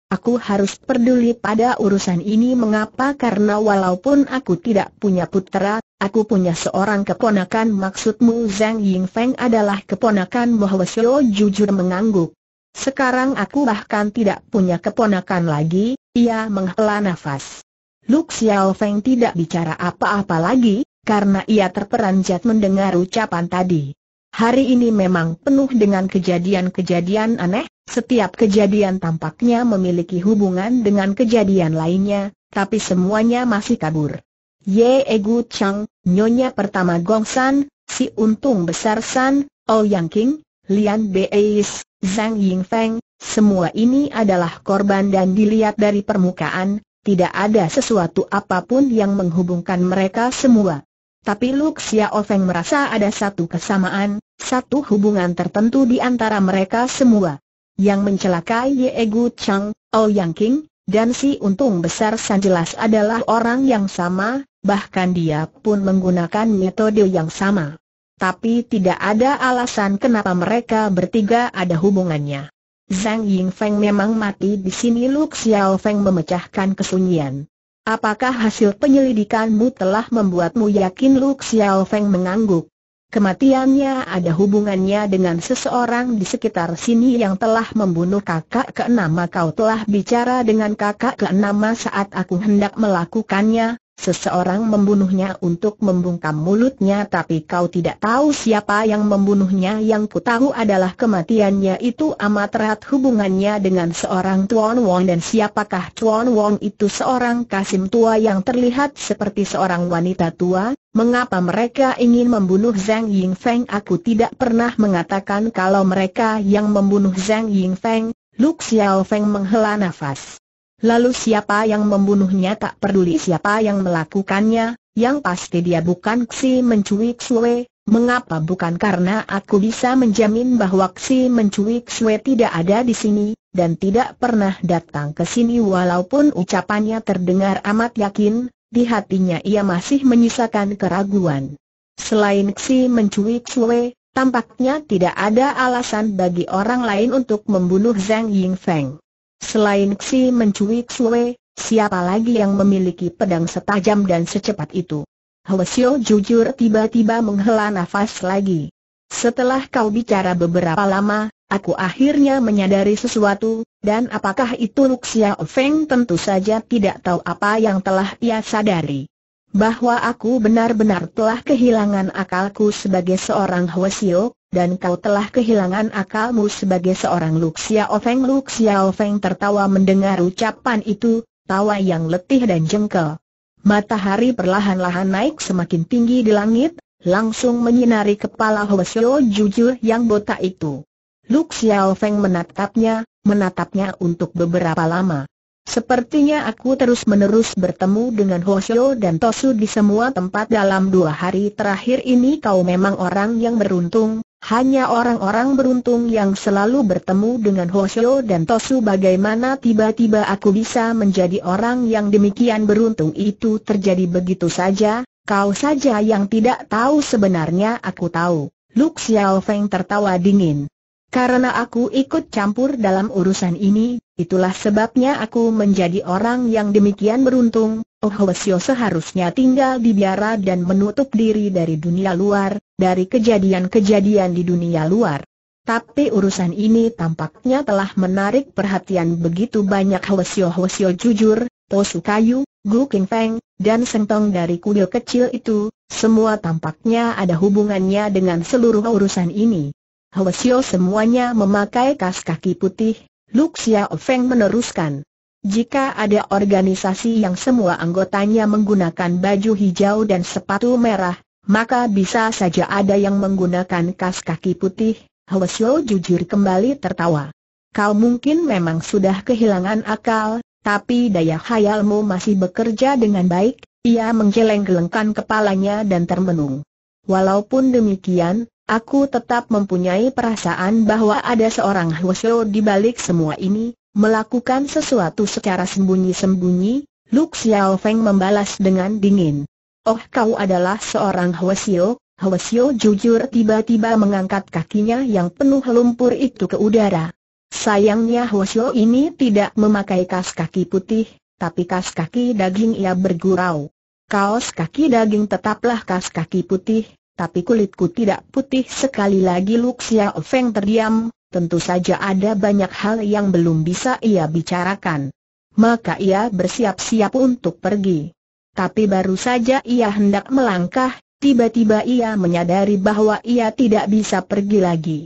[SPEAKER 1] Aku harus peduli pada urusan ini mengapa karena walaupun aku tidak punya putera, aku punya seorang keponakan maksudmu Zhang Yingfeng adalah keponakan bahwa jujur mengangguk. Sekarang aku bahkan tidak punya keponakan lagi, ia menghela nafas. Lu Xiao Feng tidak bicara apa-apa lagi, karena ia terperanjat mendengar ucapan tadi. Hari ini memang penuh dengan kejadian-kejadian aneh, setiap kejadian tampaknya memiliki hubungan dengan kejadian lainnya, tapi semuanya masih kabur. Ye Egu Chang, Nyonya pertama Gong San, si Untung Besar San, Oh Yang King, Lian Beis, Zhang Yingfeng, semua ini adalah korban dan dilihat dari permukaan, tidak ada sesuatu apapun yang menghubungkan mereka semua. Tapi Luk Xiao Feng merasa ada satu kesamaan, satu hubungan tertentu di antara mereka semua. Yang mencelakai Ye Gu Chang, Ouyang oh King, dan si untung besar San jelas adalah orang yang sama, bahkan dia pun menggunakan metode yang sama. Tapi tidak ada alasan kenapa mereka bertiga ada hubungannya. Zhang Yingfeng memang mati di sini Luke Xiao Feng memecahkan kesunyian. Apakah hasil penyelidikanmu telah membuatmu yakin Lu Xiao Feng mengangguk? Kematiannya ada hubungannya dengan seseorang di sekitar sini yang telah membunuh kakak keenama kau telah bicara dengan kakak keenama saat aku hendak melakukannya, Seseorang membunuhnya untuk membungkam mulutnya tapi kau tidak tahu siapa yang membunuhnya yang ku tahu adalah kematiannya itu amat erat hubungannya dengan seorang Tuan Wong dan siapakah Tuan Wong itu seorang kasim tua yang terlihat seperti seorang wanita tua, mengapa mereka ingin membunuh Zhang ying feng? aku tidak pernah mengatakan kalau mereka yang membunuh Zhang Feng Lu Xiao Feng menghela nafas. Lalu siapa yang membunuhnya tak peduli siapa yang melakukannya, yang pasti dia bukan Xi Mencui Xue, mengapa bukan karena aku bisa menjamin bahwa Xi Mencui Xue tidak ada di sini, dan tidak pernah datang ke sini walaupun ucapannya terdengar amat yakin, di hatinya ia masih menyisakan keraguan. Selain Xi Mencui Xue, tampaknya tidak ada alasan bagi orang lain untuk membunuh Zhang Yingfeng. Selain Xi mencuik Sue, siapa lagi yang memiliki pedang setajam dan secepat itu? Hwasyo jujur tiba-tiba menghela nafas lagi. Setelah kau bicara beberapa lama, aku akhirnya menyadari sesuatu, dan apakah itu Luxia Feng tentu saja tidak tahu apa yang telah ia sadari. Bahwa aku benar-benar telah kehilangan akalku sebagai seorang Hwasyo, dan kau telah kehilangan akalmu sebagai seorang Luxia Ofeng. Luxia Ofeng tertawa mendengar ucapan itu, tawa yang letih dan jengkel. Matahari perlahan-lahan naik semakin tinggi di langit, langsung menyinari kepala Hwasyo Jujur yang botak itu. Luxia Ofeng menatapnya, menatapnya untuk beberapa lama. Sepertinya aku terus-menerus bertemu dengan Hoshio dan Tosu di semua tempat dalam dua hari terakhir ini kau memang orang yang beruntung, hanya orang-orang beruntung yang selalu bertemu dengan Hoshio dan Tosu bagaimana tiba-tiba aku bisa menjadi orang yang demikian beruntung itu terjadi begitu saja, kau saja yang tidak tahu sebenarnya aku tahu. Lu Xiao Feng tertawa dingin. Karena aku ikut campur dalam urusan ini, itulah sebabnya aku menjadi orang yang demikian beruntung, Oh Hoshio seharusnya tinggal di biara dan menutup diri dari dunia luar, dari kejadian-kejadian di dunia luar. Tapi urusan ini tampaknya telah menarik perhatian begitu banyak hwasyo-hwasyo jujur, Tosu Kayu, Gu King Feng, dan Sentong dari kuil kecil itu, semua tampaknya ada hubungannya dengan seluruh urusan ini. Hwasyo semuanya memakai kas kaki putih, Luxia Xiao Feng meneruskan. Jika ada organisasi yang semua anggotanya menggunakan baju hijau dan sepatu merah, maka bisa saja ada yang menggunakan kas kaki putih, Hwasyo jujur kembali tertawa. Kau mungkin memang sudah kehilangan akal, tapi daya khayalmu masih bekerja dengan baik, ia menggeleng-gelengkan kepalanya dan termenung. Walaupun demikian, aku tetap mempunyai perasaan bahwa ada seorang Hwasyo di balik semua ini, melakukan sesuatu secara sembunyi-sembunyi, Lu Xiao membalas dengan dingin. Oh kau adalah seorang Hwasyo, Hwasyo jujur tiba-tiba mengangkat kakinya yang penuh lumpur itu ke udara. Sayangnya Hwasyo ini tidak memakai kas kaki putih, tapi kas kaki daging ia bergurau. Kaos kaki daging tetaplah kas kaki putih, tapi kulitku tidak putih sekali lagi Luxia Feng terdiam, tentu saja ada banyak hal yang belum bisa ia bicarakan. Maka ia bersiap-siap untuk pergi. Tapi baru saja ia hendak melangkah, tiba-tiba ia menyadari bahwa ia tidak bisa pergi lagi.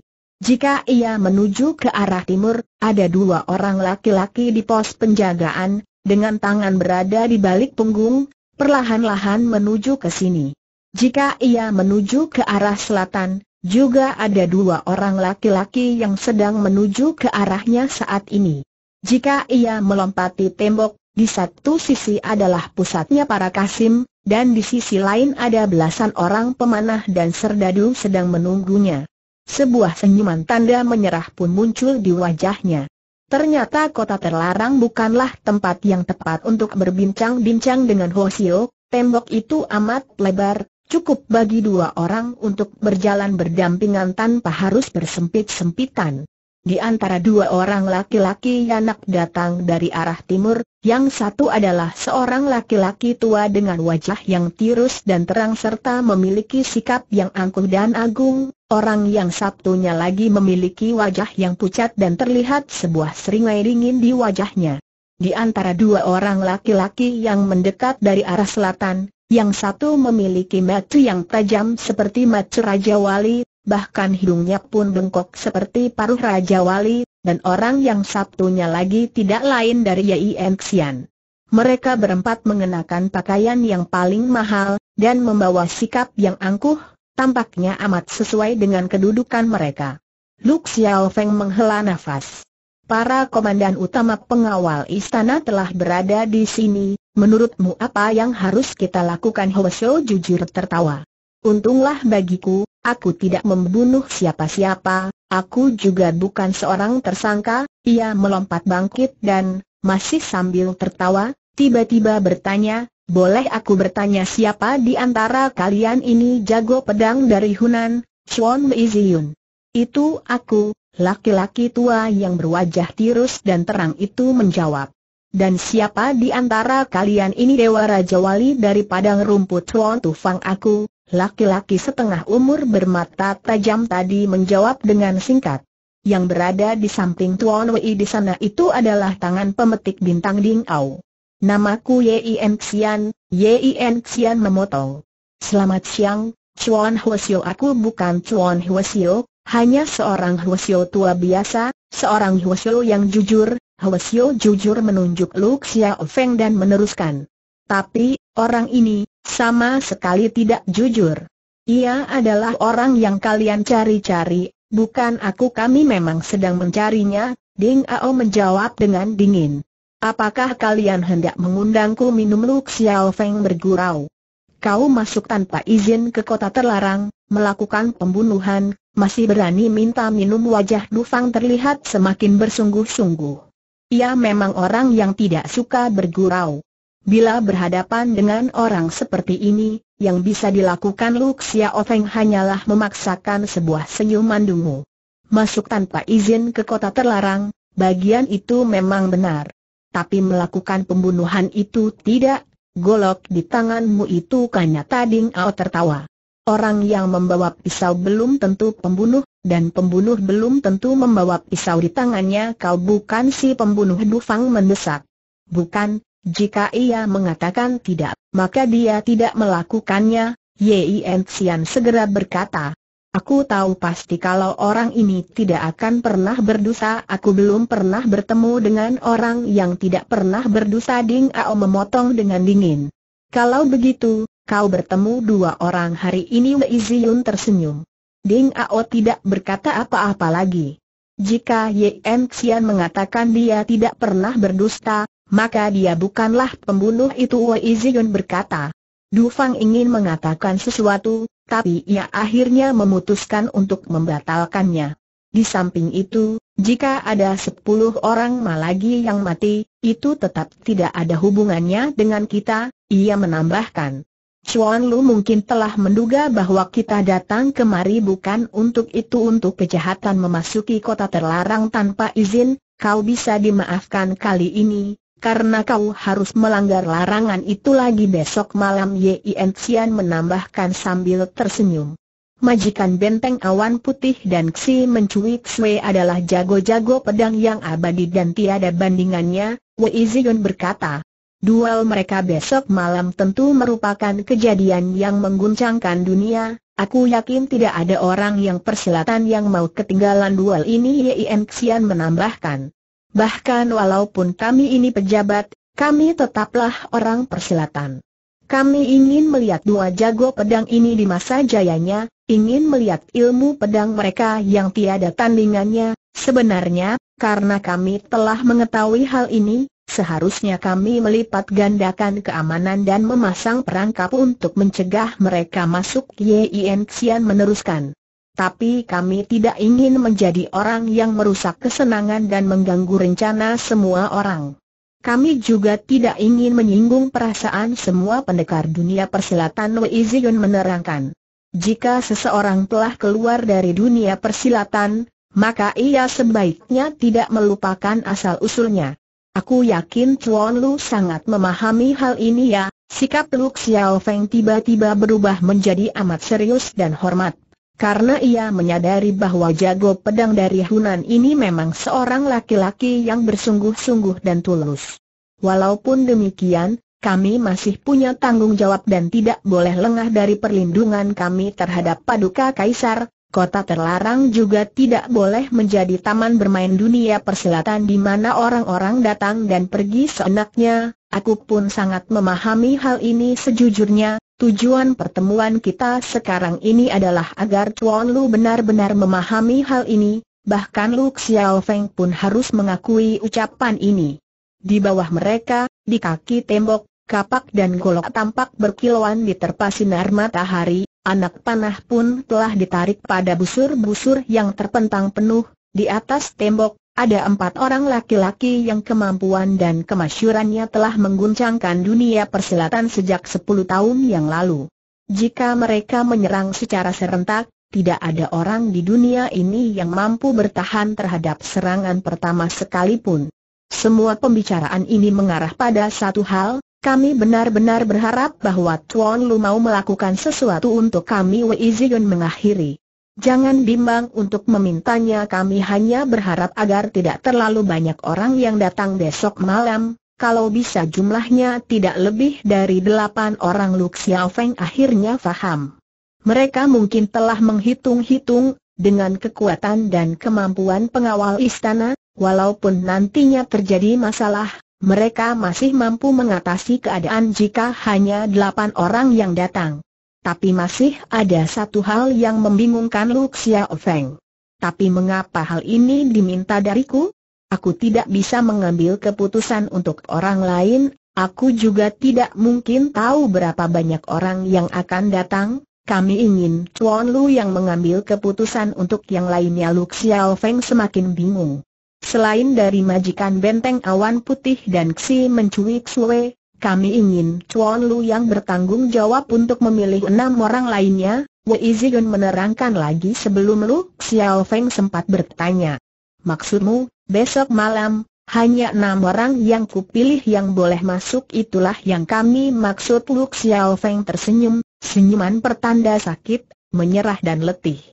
[SPEAKER 1] Jika ia menuju ke arah timur, ada dua orang laki-laki di pos penjagaan, dengan tangan berada di balik punggung, perlahan-lahan menuju ke sini. Jika ia menuju ke arah selatan, juga ada dua orang laki-laki yang sedang menuju ke arahnya saat ini. Jika ia melompati tembok, di satu sisi adalah pusatnya para Kasim, dan di sisi lain ada belasan orang pemanah dan serdadu sedang menunggunya. Sebuah senyuman tanda menyerah pun muncul di wajahnya. Ternyata kota terlarang bukanlah tempat yang tepat untuk berbincang-bincang dengan Hosio, tembok itu amat lebar, cukup bagi dua orang untuk berjalan berdampingan tanpa harus bersempit-sempitan. Di antara dua orang laki-laki anak datang dari arah timur, yang satu adalah seorang laki-laki tua dengan wajah yang tirus dan terang serta memiliki sikap yang angkuh dan agung, orang yang satunya lagi memiliki wajah yang pucat dan terlihat sebuah seringai dingin di wajahnya. Di antara dua orang laki-laki yang mendekat dari arah selatan, yang satu memiliki mata yang tajam seperti mata Raja Wali, bahkan hidungnya pun bengkok seperti paruh Raja Wali, dan orang yang Sabtunya lagi tidak lain dari Yai Enxian. Mereka berempat mengenakan pakaian yang paling mahal, dan membawa sikap yang angkuh, tampaknya amat sesuai dengan kedudukan mereka. Lu Xiao Feng menghela nafas. Para komandan utama pengawal istana telah berada di sini, menurutmu apa yang harus kita lakukan Hwasyo jujur tertawa. Untunglah bagiku, Aku tidak membunuh siapa-siapa, aku juga bukan seorang tersangka, ia melompat bangkit dan, masih sambil tertawa, tiba-tiba bertanya, boleh aku bertanya siapa di antara kalian ini jago pedang dari Hunan, Chuan Meiziyun? Itu aku, laki-laki tua yang berwajah tirus dan terang itu menjawab. Dan siapa di antara kalian ini Dewa Raja Wali dari padang rumput Chuan Tufang aku, Laki-laki setengah umur bermata tajam tadi menjawab dengan singkat. Yang berada di samping Tuan Wei di sana itu adalah tangan pemetik bintang Ding Ao. Namaku Yin Xian, Yin Xian memotong. Selamat siang, Chuan Huasio. aku bukan Chuan Huasio, hanya seorang Huasio tua biasa, seorang Huasio yang jujur, Huasio jujur menunjuk Lu Xiao Feng dan meneruskan. Tapi, orang ini, sama sekali tidak jujur. Ia adalah orang yang kalian cari-cari, bukan aku kami memang sedang mencarinya, Ding Ao menjawab dengan dingin. Apakah kalian hendak mengundangku minum Lu Xiao Feng bergurau? Kau masuk tanpa izin ke kota terlarang, melakukan pembunuhan, masih berani minta minum wajah Du Fang terlihat semakin bersungguh-sungguh. Ia memang orang yang tidak suka bergurau. Bila berhadapan dengan orang seperti ini, yang bisa dilakukan Luxia Xiaofeng hanyalah memaksakan sebuah senyuman dungu. Masuk tanpa izin ke kota terlarang, bagian itu memang benar. Tapi melakukan pembunuhan itu tidak, golok di tanganmu itu kanya tading. Ao tertawa. Orang yang membawa pisau belum tentu pembunuh, dan pembunuh belum tentu membawa pisau di tangannya kau bukan si pembunuh Dufang mendesak. Bukan, jika ia mengatakan tidak, maka dia tidak melakukannya, Yin Xian segera berkata, Aku tahu pasti kalau orang ini tidak akan pernah berdosa Aku belum pernah bertemu dengan orang yang tidak pernah berdosa Ding Ao memotong dengan dingin Kalau begitu, kau bertemu dua orang hari ini Wei Ziyun tersenyum Ding Ao tidak berkata apa-apa lagi Jika Yen Xian mengatakan dia tidak pernah berdusta, maka dia bukanlah pembunuh itu Wei berkata. Du Fang ingin mengatakan sesuatu, tapi ia akhirnya memutuskan untuk membatalkannya. Di samping itu, jika ada sepuluh orang malagi yang mati, itu tetap tidak ada hubungannya dengan kita, ia menambahkan. Chuan Lu mungkin telah menduga bahwa kita datang kemari bukan untuk itu untuk kejahatan memasuki kota terlarang tanpa izin, kau bisa dimaafkan kali ini, karena kau harus melanggar larangan itu lagi besok malam Yi Xian menambahkan sambil tersenyum. Majikan benteng awan putih dan Xi mencuit Xue adalah jago-jago pedang yang abadi dan tiada bandingannya, Wei Zion berkata. Duel mereka besok malam tentu merupakan kejadian yang mengguncangkan dunia, aku yakin tidak ada orang yang persilatan yang mau ketinggalan duel ini Yi Xian menambahkan. Bahkan walaupun kami ini pejabat, kami tetaplah orang persilatan. Kami ingin melihat dua jago pedang ini di masa jayanya, ingin melihat ilmu pedang mereka yang tiada tandingannya. Sebenarnya, karena kami telah mengetahui hal ini, seharusnya kami melipat gandakan keamanan dan memasang perangkap untuk mencegah mereka masuk Yien Xian meneruskan tapi kami tidak ingin menjadi orang yang merusak kesenangan dan mengganggu rencana semua orang. Kami juga tidak ingin menyinggung perasaan semua pendekar dunia persilatan Wei Ziyun menerangkan. Jika seseorang telah keluar dari dunia persilatan, maka ia sebaiknya tidak melupakan asal-usulnya. Aku yakin Chuan Lu sangat memahami hal ini ya, sikap Lu Xiao Feng tiba-tiba berubah menjadi amat serius dan hormat karena ia menyadari bahwa jago pedang dari Hunan ini memang seorang laki-laki yang bersungguh-sungguh dan tulus. Walaupun demikian, kami masih punya tanggung jawab dan tidak boleh lengah dari perlindungan kami terhadap Paduka Kaisar. Kota terlarang juga tidak boleh menjadi taman bermain dunia persilatan di mana orang-orang datang dan pergi seenaknya. Aku pun sangat memahami hal ini sejujurnya, Tujuan pertemuan kita sekarang ini adalah agar Chuan Lu benar-benar memahami hal ini, bahkan Lu Xiao Feng pun harus mengakui ucapan ini. Di bawah mereka, di kaki tembok, kapak dan golok tampak berkilauan di terpa sinar matahari, anak panah pun telah ditarik pada busur-busur yang terpentang penuh, di atas tembok, ada empat orang laki-laki yang kemampuan dan kemasyurannya telah mengguncangkan dunia persilatan sejak sepuluh tahun yang lalu. Jika mereka menyerang secara serentak, tidak ada orang di dunia ini yang mampu bertahan terhadap serangan pertama sekalipun. Semua pembicaraan ini mengarah pada satu hal, kami benar-benar berharap bahwa Tuan Lu mau melakukan sesuatu untuk kami Wei Zion mengakhiri. Jangan bimbang untuk memintanya kami hanya berharap agar tidak terlalu banyak orang yang datang besok malam, kalau bisa jumlahnya tidak lebih dari delapan orang Lu Xiaofeng Feng akhirnya faham. Mereka mungkin telah menghitung-hitung, dengan kekuatan dan kemampuan pengawal istana, walaupun nantinya terjadi masalah, mereka masih mampu mengatasi keadaan jika hanya delapan orang yang datang. Tapi masih ada satu hal yang membingungkan Lu Xiaofeng. Tapi mengapa hal ini diminta dariku? Aku tidak bisa mengambil keputusan untuk orang lain, aku juga tidak mungkin tahu berapa banyak orang yang akan datang. Kami ingin Chuan Lu yang mengambil keputusan untuk yang lainnya Lu Xiaofeng semakin bingung. Selain dari majikan benteng awan putih dan Xi mencuik suwe, kami ingin Chuan Lu yang bertanggung jawab untuk memilih enam orang lainnya, Wei Zigun menerangkan lagi sebelum Lu Xiao Feng sempat bertanya. Maksudmu, besok malam, hanya enam orang yang kupilih yang boleh masuk itulah yang kami maksud Lu Xiao Feng tersenyum, senyuman pertanda sakit, menyerah dan letih.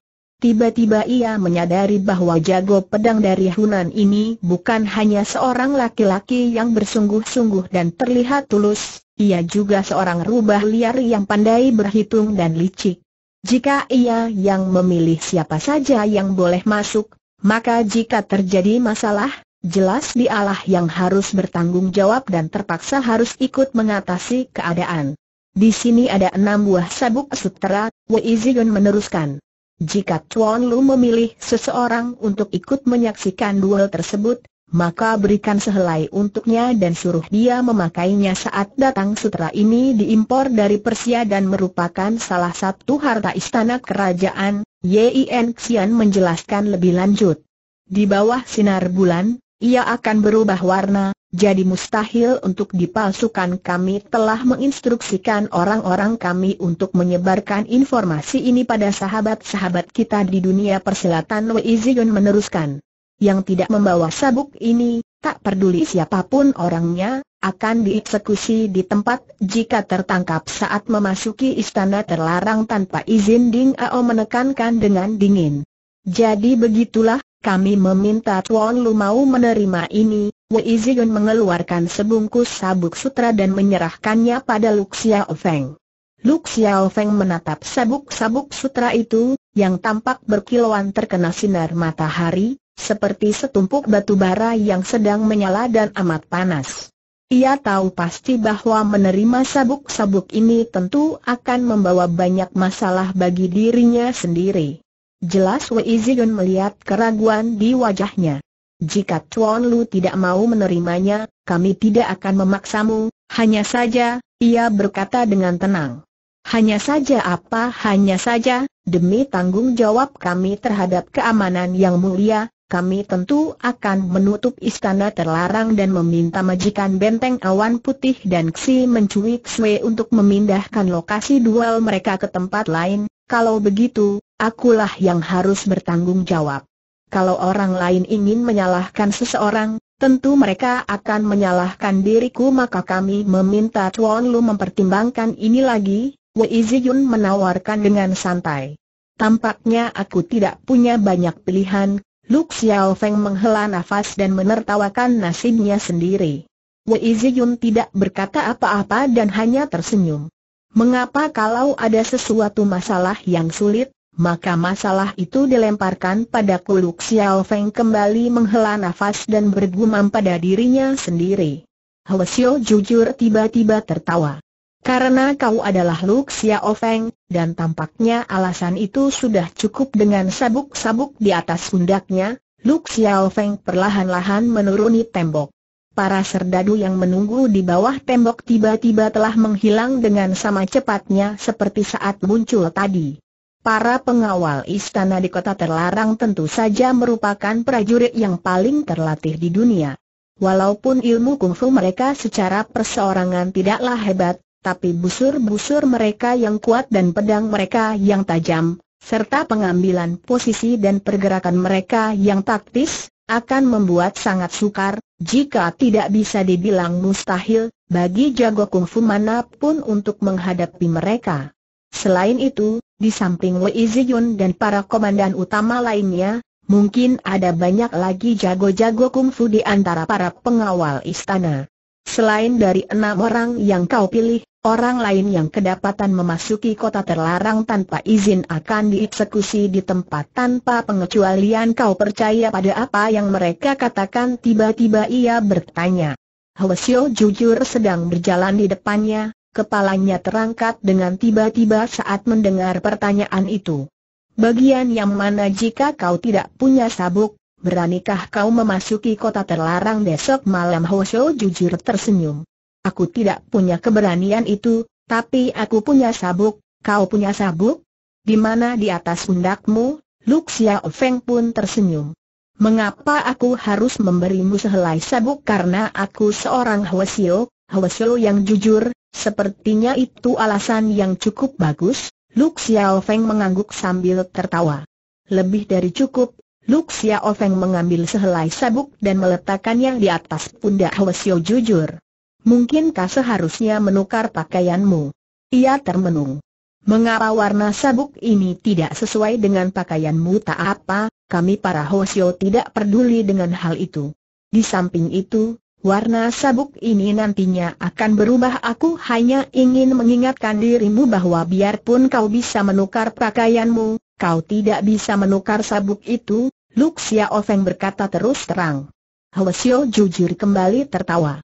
[SPEAKER 1] Tiba-tiba ia menyadari bahwa jago pedang dari Hunan ini bukan hanya seorang laki-laki yang bersungguh-sungguh dan terlihat tulus, ia juga seorang rubah liar yang pandai berhitung dan licik. Jika ia yang memilih siapa saja yang boleh masuk, maka jika terjadi masalah, jelas dialah yang harus bertanggung jawab dan terpaksa harus ikut mengatasi keadaan. Di sini ada enam buah sabuk sutera, Wei Zion meneruskan. Jika Chuan Lu memilih seseorang untuk ikut menyaksikan duel tersebut, maka berikan sehelai untuknya dan suruh dia memakainya saat datang sutra ini diimpor dari Persia dan merupakan salah satu harta istana kerajaan, Yin Xian menjelaskan lebih lanjut. Di bawah sinar bulan, ia akan berubah warna, jadi mustahil untuk dipalsukan kami telah menginstruksikan orang-orang kami untuk menyebarkan informasi ini pada sahabat-sahabat kita di dunia persilatan Wei Zion meneruskan. Yang tidak membawa sabuk ini, tak peduli siapapun orangnya, akan dieksekusi di tempat jika tertangkap saat memasuki istana terlarang tanpa izin Ding Ao menekankan dengan dingin. Jadi begitulah kami meminta Tuan Lu mau menerima ini, Wei Ziyun mengeluarkan sebungkus sabuk sutra dan menyerahkannya pada Luk Feng. Luk Feng menatap sabuk-sabuk sutra itu, yang tampak berkilauan terkena sinar matahari, seperti setumpuk batu bara yang sedang menyala dan amat panas. Ia tahu pasti bahwa menerima sabuk-sabuk ini tentu akan membawa banyak masalah bagi dirinya sendiri. Jelas Wei Zion melihat keraguan di wajahnya. Jika Chuan Lu tidak mau menerimanya, kami tidak akan memaksamu, hanya saja, ia berkata dengan tenang. Hanya saja apa hanya saja, demi tanggung jawab kami terhadap keamanan yang mulia, kami tentu akan menutup istana terlarang dan meminta majikan benteng awan putih dan Xi mencuit Wei untuk memindahkan lokasi duel mereka ke tempat lain, kalau begitu, akulah yang harus bertanggung jawab. Kalau orang lain ingin menyalahkan seseorang, tentu mereka akan menyalahkan diriku maka kami meminta Tuan Lu mempertimbangkan ini lagi, Wei Ziyun menawarkan dengan santai. Tampaknya aku tidak punya banyak pilihan, Lu Xiao Feng menghela nafas dan menertawakan nasibnya sendiri. Wei Ziyun tidak berkata apa-apa dan hanya tersenyum. Mengapa kalau ada sesuatu masalah yang sulit, maka masalah itu dilemparkan pada Kuluk Xiao Feng kembali menghela nafas dan bergumam pada dirinya sendiri. Xiao jujur tiba-tiba tertawa. Karena kau adalah Lu Xiao Feng, dan tampaknya alasan itu sudah cukup dengan sabuk-sabuk di atas pundaknya, Lu Xiao Feng perlahan-lahan menuruni tembok. Para serdadu yang menunggu di bawah tembok tiba-tiba telah menghilang dengan sama cepatnya seperti saat muncul tadi. Para pengawal istana di kota terlarang tentu saja merupakan prajurit yang paling terlatih di dunia. Walaupun ilmu kungfu mereka secara perseorangan tidaklah hebat, tapi busur-busur mereka yang kuat dan pedang mereka yang tajam, serta pengambilan posisi dan pergerakan mereka yang taktis, akan membuat sangat sukar, jika tidak bisa dibilang mustahil, bagi jago kungfu manapun untuk menghadapi mereka. Selain itu, di samping Wei Ziyun dan para komandan utama lainnya, mungkin ada banyak lagi jago-jago kungfu di antara para pengawal istana. Selain dari enam orang yang kau pilih, orang lain yang kedapatan memasuki kota terlarang tanpa izin akan dieksekusi di tempat tanpa pengecualian kau percaya pada apa yang mereka katakan tiba-tiba ia bertanya. Hwasyo jujur sedang berjalan di depannya, Kepalanya terangkat dengan tiba-tiba saat mendengar pertanyaan itu. Bagian yang mana jika kau tidak punya sabuk, beranikah kau memasuki kota terlarang besok malam Hosho jujur tersenyum. Aku tidak punya keberanian itu, tapi aku punya sabuk, kau punya sabuk? Di mana di atas pundakmu, Luxia Feng pun tersenyum. Mengapa aku harus memberimu sehelai sabuk karena aku seorang Hwasio, Hwasio yang jujur, Sepertinya itu alasan yang cukup bagus, Luk Xiao Feng mengangguk sambil tertawa. Lebih dari cukup, Luk Xiao Feng mengambil sehelai sabuk dan meletakkannya di atas pundak Hwasyo jujur. Mungkinkah seharusnya menukar pakaianmu? Ia termenung. Mengapa warna sabuk ini tidak sesuai dengan pakaianmu tak apa, kami para Hwasyo tidak peduli dengan hal itu. Di samping itu, Warna sabuk ini nantinya akan berubah Aku hanya ingin mengingatkan dirimu bahwa biarpun kau bisa menukar pakaianmu, kau tidak bisa menukar sabuk itu, Luxia Ofeng berkata terus terang. Hwasyo jujur kembali tertawa.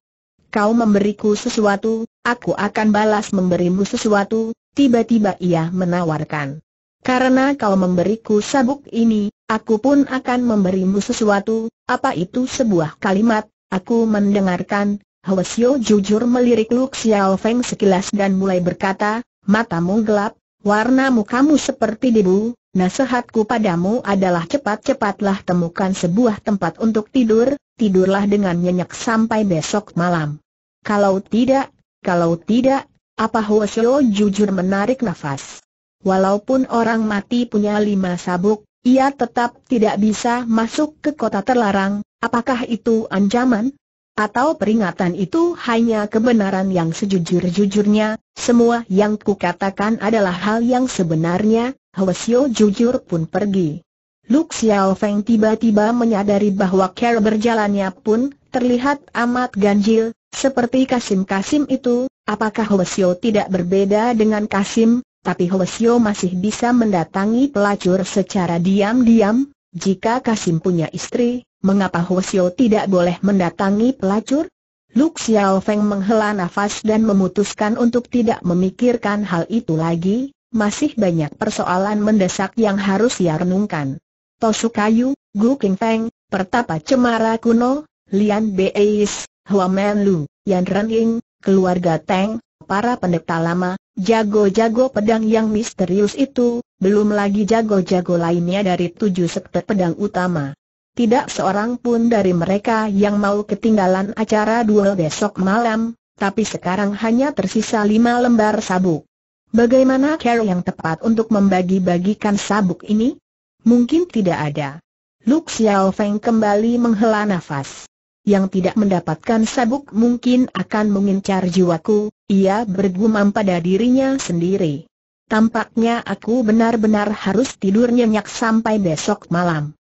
[SPEAKER 1] Kau memberiku sesuatu, aku akan balas memberimu sesuatu, tiba-tiba ia menawarkan. Karena kau memberiku sabuk ini, aku pun akan memberimu sesuatu, apa itu sebuah kalimat, Aku mendengarkan, Hwasyo jujur melirik Lu Xiao Feng sekilas dan mulai berkata, matamu gelap, warna mukamu seperti debu, nasihatku padamu adalah cepat-cepatlah temukan sebuah tempat untuk tidur, tidurlah dengan nyenyak sampai besok malam. Kalau tidak, kalau tidak, apa Hwasyo jujur menarik nafas. Walaupun orang mati punya lima sabuk, ia tetap tidak bisa masuk ke kota terlarang, Apakah itu ancaman? Atau peringatan itu hanya kebenaran yang sejujur-jujurnya, semua yang kukatakan adalah hal yang sebenarnya, Hwasyo jujur pun pergi. Lu Xiao Feng tiba-tiba menyadari bahwa cara berjalannya pun terlihat amat ganjil, seperti Kasim-Kasim itu, apakah Hwasyo tidak berbeda dengan Kasim, tapi Hwasyo masih bisa mendatangi pelacur secara diam-diam, jika Kasim punya istri, Mengapa Hwasyo tidak boleh mendatangi pelacur? Lu Xiao Feng menghela nafas dan memutuskan untuk tidak memikirkan hal itu lagi, masih banyak persoalan mendesak yang harus ia renungkan. Tosukayu, Gu King Feng, Pertapa Cemara Kuno, Lian Beis, Men Lu, Yan Rening, keluarga Teng, para pendeta lama, jago-jago pedang yang misterius itu, belum lagi jago-jago lainnya dari tujuh sekte pedang utama tidak seorang pun dari mereka yang mau ketinggalan acara duel besok malam, tapi sekarang hanya tersisa lima lembar sabuk. Bagaimana cara yang tepat untuk membagi-bagikan sabuk ini? Mungkin tidak ada. Lu Xiao Feng kembali menghela nafas. Yang tidak mendapatkan sabuk mungkin akan mengincar jiwaku, ia bergumam pada dirinya sendiri. Tampaknya aku benar-benar harus tidur nyenyak sampai besok malam.